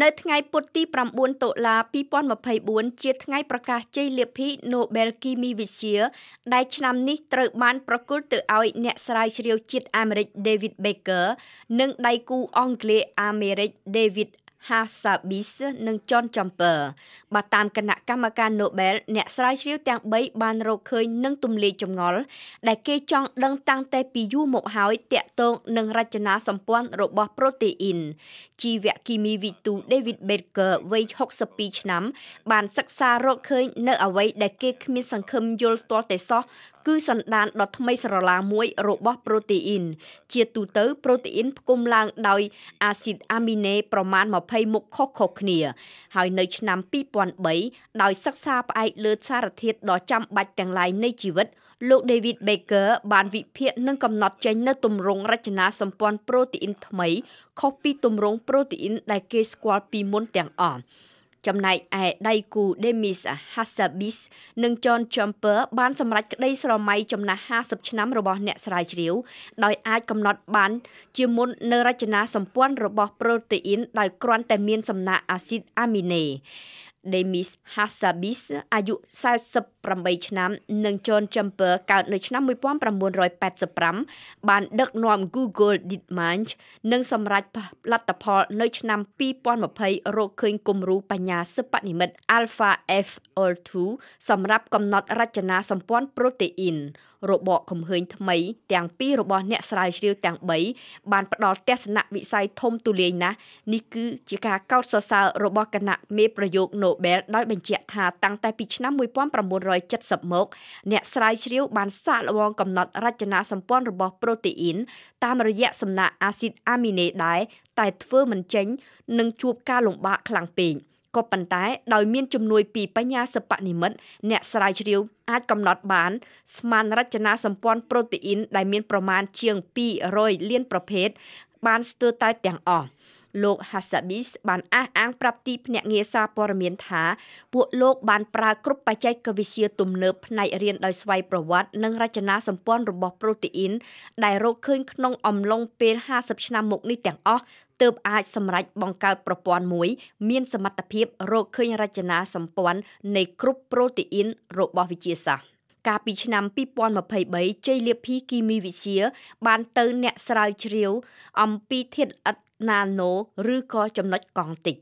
នៅថ្ងៃពុធទី9តុលា2024ជាថ្ងៃប្រកាសជ័យលាភី Nobel គីមីវិទ្យាដែលឆ្នាំនេះត្រូវបានប្រគល់ទៅឲ្យអ្នកស្រាវជ្រាវជាតិអាមេរិក David Baker និងដៃគូអង់គ្លេសអាមេរិក David ហាសាប៊ីសនិងចនចំពើបាទតាមគណៈកម្មការ Nobel អ្នកស្រាវជ្រាវទាំង3បានរកឃើញនឹងទម្លាយចម្ងល់ដែលគេចង់ដឹងតាំងតែពីយូរមកហើយតាក់ទងនឹងរចនាសម្ព័ន្ធរបស់ប្រូតេអ៊ីនជីវគីមីវិទូ David Baker វ័យ62ឆ្នាំបានសិក្សារកឃើញនៅអ្វីដែលគេគ្មានសង្ឃឹមយល់ស្ទាល់តែសោះគឺសន្តានដ៏ថ្មីស្រឡាមួយរបស់ប្រូតេអ៊ីនជាទូទៅប្រូតេអ៊ីនផ្គុំឡើងដោយអាស៊ីតអាមីណេប្រមាណ20 20មុខខុសៗគ្នា ហើយនៅ ឆ្នាំ2003ដោយសិក្សាផ្អែកលើសារធាតុដ៏ចាំបាច់ទាំងឡាយនៃជីវិតលោក David Baker បានវិភាគនិងកំណត់ចេញនូវទម្រង់រចនាសម្ព័ន្ធប្រូតេអ៊ីន ថ្មី ខុសពីទម្រង់ប្រូតេអ៊ីន ដែលគេស្គាល់ពីមុនទាំងអស់ចំណែកឯដៃគូ Demis Hassabis និង John Jumper បានសម្រេចក្តីស្រមៃចំណាស់50ឆ្នាំរបស់អ្នកស្រាវជ្រាវ ដោយអាចកំណត់បាន ជាមុននៅរចនាសម្ព័ន្ធរបស់ប្រូតេអ៊ីនដោយគ្រាន់តែមានសំណាកអាស៊ីតអាមីណេ Demis Hassabis អាយុ48ឆ្នាំនិង John Jumper កើតនៅឆ្នាំ1985បានដឹកនាំ Google DeepMind និង សម្រេចផលិតផល នៅឆ្នាំ2020រកឃើញគំរូបញ្ញាសិប្បនិម្មិត AlphaFOL2 សម្រាប់កំណត់រចនាសម្ព័ន្ធប្រូតេអ៊ីនរបបកំហើញថ្មីទាំងពីររបស់អ្នកស្រាវជ្រាវទាំង3បានផ្ដល់ទស្សនៈវិស័យធំទូលាយណាស់នេះគឺជាការកោតសរសើររបស់គណៈមេប្រយោគ Nobel ដោយបញ្ជាក់ថាតាំងតែពីឆ្នាំ1970មក អ្នកស្រាវជ្រាវបានសាកល្បងកំណត់រចនាសម្ព័ន្ធរបស់ប្រូតេអ៊ីនតាមរយៈសំណាក់អាស៊ីតអាមីណេដែរតែធ្វើមិនចេញនិងជួបការលំបាកខ្លាំងពេក។ក៏ប៉ុន្តែដោយមានជំនួយពីបញ្ញាសិប្បនិម្មិតអ្នកស្រាវជ្រាវអាចកំណត់បាន ស្មានរចនាសម្ព័ន្ធប្រូតេអ៊ីន ដែលមានប្រមាណជាង200លានប្រភេទបានស្ទើរតែទាំងអស់លោក Hasabis បានអះអាងប្រាប់ទីភ្នាក់ងារសារព័ត៌មានថាពួកលោកបានប្រើគ្រប់បច្ចេកវិទ្យាទំនើបផ្នែករៀនដោយស្វ័យប្រវត្តិនិងរចនាសម្ព័ន្ធរបស់ប្រូតេអ៊ីន ដែលរកឃើញក្នុងអំឡុងពេល50ឆ្នាំមកនេះទាំងអស់ទើបអាចសម្រេចបង្កើតប្រព័ន្ធមួយ មាន សមត្ថភាពរកឃើញរចនាសម្ព័ន្ធនៃគ្រប់ប្រូតេអ៊ីន របស់វិទ្យាសាស្ត្រកាលពីឆ្នាំ2023ជ័យលាភីគីមីវិទ្យាបានទៅអ្នកស្រាវជ្រាវអំពីធាតុឥដ្ឋណាណូឬក៏ចំណុចកង់តិច